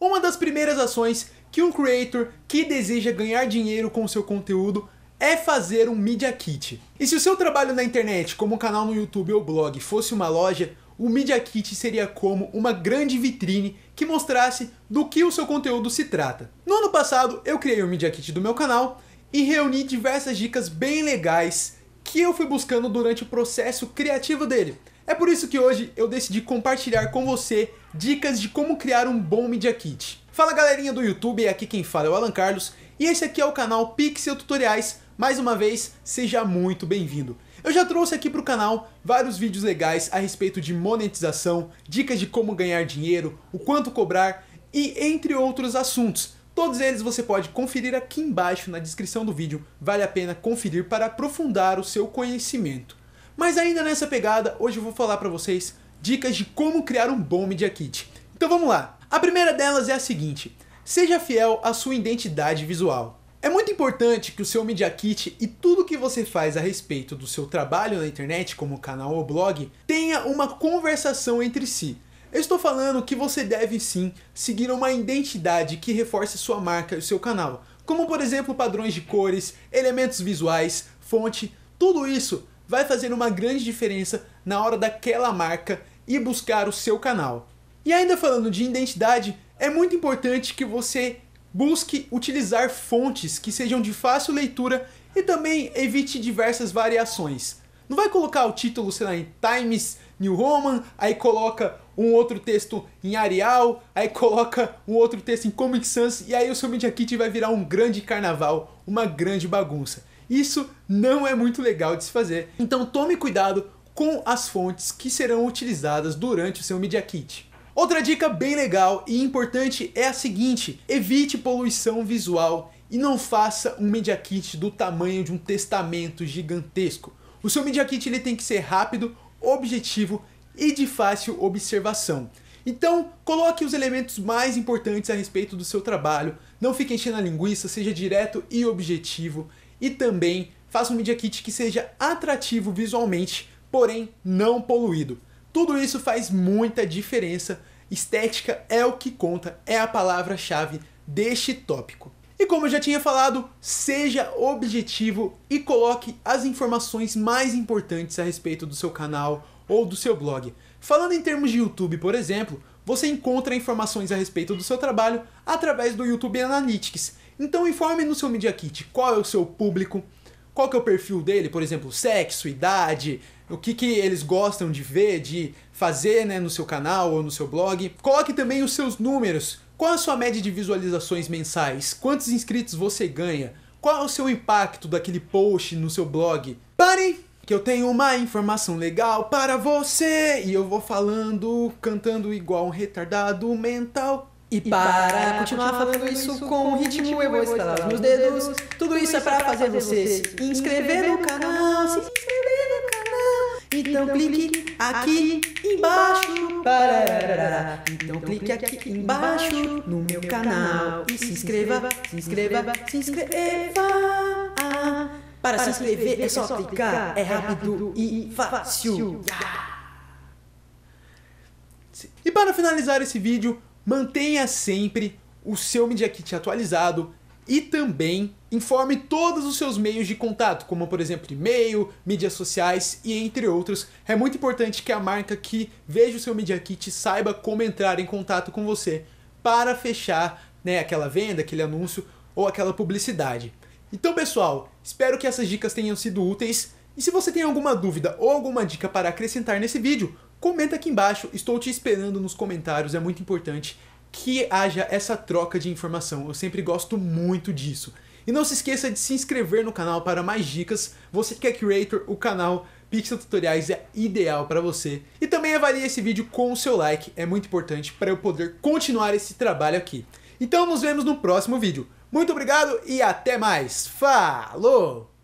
Uma das primeiras ações que um creator que deseja ganhar dinheiro com seu conteúdo é fazer um Media Kit. E se o seu trabalho na internet, como um canal no YouTube ou blog, fosse uma loja, o Media Kit seria como uma grande vitrine que mostrasse do que o seu conteúdo se trata. No ano passado, eu criei o um Media Kit do meu canal e reuni diversas dicas bem legais que eu fui buscando durante o processo criativo dele. É por isso que hoje eu decidi compartilhar com você dicas de como criar um bom Media Kit. Fala galerinha do YouTube, aqui quem fala é o Alan Carlos e esse aqui é o canal Pixel Tutoriais. Mais uma vez, seja muito bem-vindo. Eu já trouxe aqui para o canal vários vídeos legais a respeito de monetização, dicas de como ganhar dinheiro, o quanto cobrar e entre outros assuntos. Todos eles você pode conferir aqui embaixo na descrição do vídeo, vale a pena conferir para aprofundar o seu conhecimento. Mas ainda nessa pegada, hoje eu vou falar para vocês dicas de como criar um bom Media Kit. Então vamos lá! A primeira delas é a seguinte, seja fiel à sua identidade visual. É muito importante que o seu Media Kit e tudo que você faz a respeito do seu trabalho na internet, como canal ou blog, tenha uma conversação entre si. Eu estou falando que você deve sim seguir uma identidade que reforce sua marca e seu canal, como por exemplo padrões de cores, elementos visuais, fonte, tudo isso vai fazer uma grande diferença na hora daquela marca e buscar o seu canal. E ainda falando de identidade, é muito importante que você busque utilizar fontes que sejam de fácil leitura e também evite diversas variações. Não vai colocar o título, sei lá, em Times New Roman, aí coloca um outro texto em Arial, aí coloca um outro texto em Comic Sans e aí o seu Media Kit vai virar um grande carnaval, uma grande bagunça. Isso não é muito legal de se fazer, então tome cuidado com as fontes que serão utilizadas durante o seu Media Kit. Outra dica bem legal e importante é a seguinte: evite poluição visual e não faça um Media Kit do tamanho de um testamento gigantesco. O seu Media Kit ele tem que ser rápido, objetivo e de fácil observação. Então, coloque os elementos mais importantes a respeito do seu trabalho, não fique enchendo a linguiça, seja direto e objetivo e também faça um Media Kit que seja atrativo visualmente, porém não poluído. Tudo isso faz muita diferença. Estética é o que conta, é a palavra-chave deste tópico. E como eu já tinha falado, seja objetivo e coloque as informações mais importantes a respeito do seu canal ou do seu blog. Falando em termos de YouTube, por exemplo, você encontra informações a respeito do seu trabalho através do YouTube Analytics, então informe no seu Media Kit qual é o seu público, qual que é o perfil dele, por exemplo, sexo, idade, o que, que eles gostam de ver, de fazer né, no seu canal ou no seu blog. Coloque também os seus números. Qual a sua média de visualizações mensais? Quantos inscritos você ganha? Qual é o seu impacto daquele post no seu blog? Parem! Que eu tenho uma informação legal para você! E eu vou falando, cantando igual um retardado mental. E para continuar falando isso com ritmo, eu vou estalar meus dedos. Tudo isso é, é para fazer você se inscrever no canal, se inscrever no canal. Então, então clique aqui embaixo. Então, então clique aqui embaixo no meu canal e se inscreva, se inscreva, se inscreva. Para se inscrever é só clicar, é, é, é rápido e fácil. E para finalizar esse vídeo, Mantenha sempre o seu Media Kit atualizado e também informe todos os seus meios de contato, como por exemplo e-mail, mídias sociais e entre outros. É muito importante que a marca que veja o seu Media Kit saiba como entrar em contato com você para fechar né, aquela venda, aquele anúncio ou aquela publicidade. Então, pessoal, espero que essas dicas tenham sido úteis. E se você tem alguma dúvida ou alguma dica para acrescentar nesse vídeo, comenta aqui embaixo. Estou te esperando nos comentários, é muito importante que haja essa troca de informação. Eu sempre gosto muito disso. E não se esqueça de se inscrever no canal para mais dicas. Você que é creator, o canal Pixel Tutoriais é ideal para você. E também avalie esse vídeo com o seu like, é muito importante para eu poder continuar esse trabalho aqui. Então nos vemos no próximo vídeo. Muito obrigado e até mais. Falou!